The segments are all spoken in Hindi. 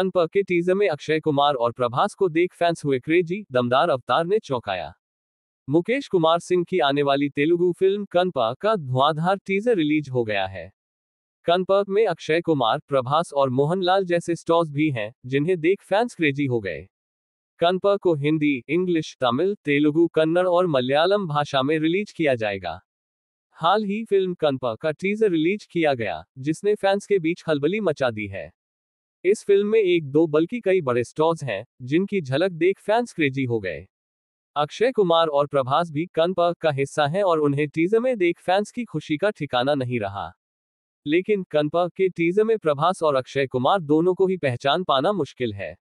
गन पर के टीजर में अक्षय कुमार और प्रभास को देख फैंस हुए क्रेजी दमदार अवतार ने चौंकाया मुकेश कुमार सिंह की आने वाली तेलुगु फिल्म कनपा का धुआंधार टीजर रिलीज हो गया है कनपा में अक्षय कुमार प्रभास और मोहनलाल जैसे स्टॉर्स भी हैं जिन्हें देख फैंस क्रेजी हो गए कनपा को हिंदी इंग्लिश तमिल तेलुगु कन्नड़ और मलयालम भाषा में रिलीज किया जाएगा हाल ही फिल्म कनपा का टीजर रिलीज किया गया जिसने फैंस के बीच खलबली मचा दी है इस फिल्म में एक दो बल्कि कई बड़े स्टॉर्स हैं जिनकी झलक देख फैंस क्रेजी हो गए अक्षय कुमार और प्रभास भी कन का हिस्सा हैं और उन्हें टीजर में देख फैंस की खुशी का ठिकाना नहीं रहा लेकिन कनप के टीजर में प्रभास और अक्षय कुमार दोनों को ही पहचान पाना मुश्किल है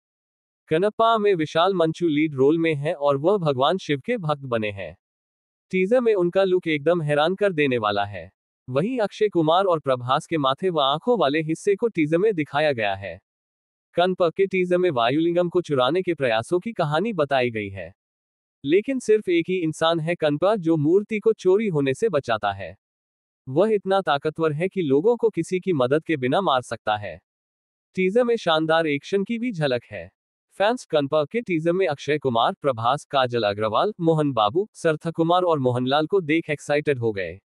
कनप्पा में विशाल मंचू लीड रोल में है और वह भगवान शिव के भक्त बने हैं टीजर में उनका लुक एकदम हैरान कर देने वाला है वहीं अक्षय कुमार और प्रभास के माथे व आंखों वाले हिस्से को टीजर में दिखाया गया है कनपकेटिज्म में वायुलिंगम को चुराने के प्रयासों की कहानी बताई गई है लेकिन सिर्फ एक ही इंसान है कनपा जो मूर्ति को चोरी होने से बचाता है वह इतना ताकतवर है कि लोगों को किसी की मदद के बिना मार सकता है टीजर में शानदार एक्शन की भी झलक है फैंस कनपा के टीजर में अक्षय कुमार प्रभास काजल अग्रवाल मोहन बाबू सरथा कुमार और मोहनलाल को देख एक्साइटेड हो गए